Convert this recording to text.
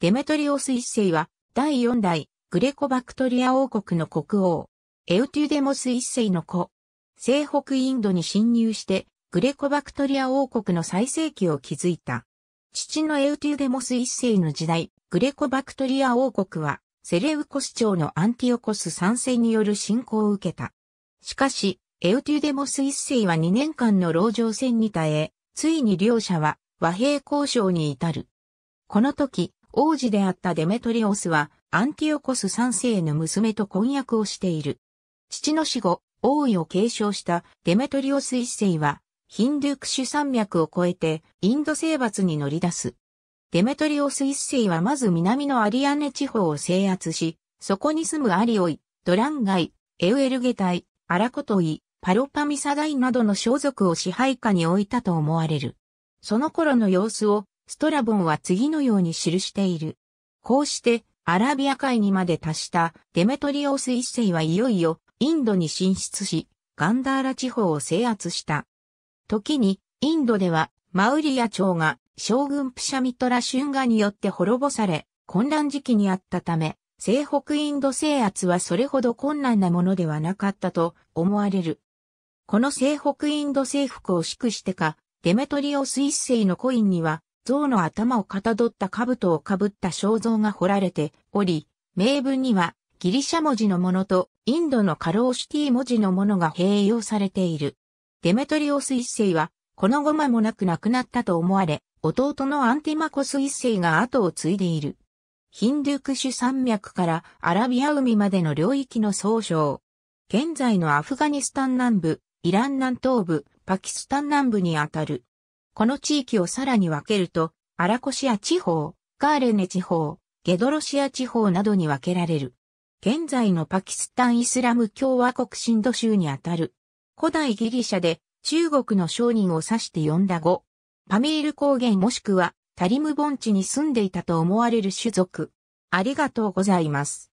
デメトリオス一世は、第四代、グレコバクトリア王国の国王、エウテュデモス一世の子。西北インドに侵入して、グレコバクトリア王国の最盛期を築いた。父のエウテュデモス一世の時代、グレコバクトリア王国は、セレウコス朝のアンティオコス参戦による侵攻を受けた。しかし、エウテュデモス一世は2年間の籠城戦に耐え、ついに両者は和平交渉に至る。この時、王子であったデメトリオスは、アンティオコス三世の娘と婚約をしている。父の死後、王位を継承したデメトリオス一世は、ヒンドゥクシュ山脈を越えてインド征伐に乗り出す。デメトリオス一世はまず南のアリアネ地方を制圧し、そこに住むアリオイ、ドランガイ、エウエルゲタイ、アラコトイ、パロパミサダイなどの装束を支配下に置いたと思われる。その頃の様子をストラボンは次のように記している。こうして、アラビア海にまで達したデメトリオス一世はいよいよインドに進出し、ガンダーラ地方を制圧した。時に、インドではマウリア朝が将軍プシャミトラ・春ュガによって滅ぼされ、混乱時期にあったため、西北インド制圧はそれほど困難なものではなかったと思われる。この西北インド征服を祝してか、デメトリオス一世のコインには、象の頭をかたどった兜をかぶった肖像が彫られており、名文にはギリシャ文字のものとインドのカローシティ文字のものが併用されている。デメトリオス一世は、このごまもなく亡くなったと思われ、弟のアンティマコス一世が後を継いでいる。ヒンドゥクシュ山脈からアラビア海までの領域の総称。現在のアフガニスタン南部、イラン南東部、パキスタン南部にあたる。この地域をさらに分けると、アラコシア地方、ガーレネ地方、ゲドロシア地方などに分けられる。現在のパキスタンイスラム共和国シンド州にあたる。古代ギリシャで中国の商人を指して呼んだ語。パミール高原もしくはタリム盆地に住んでいたと思われる種族。ありがとうございます。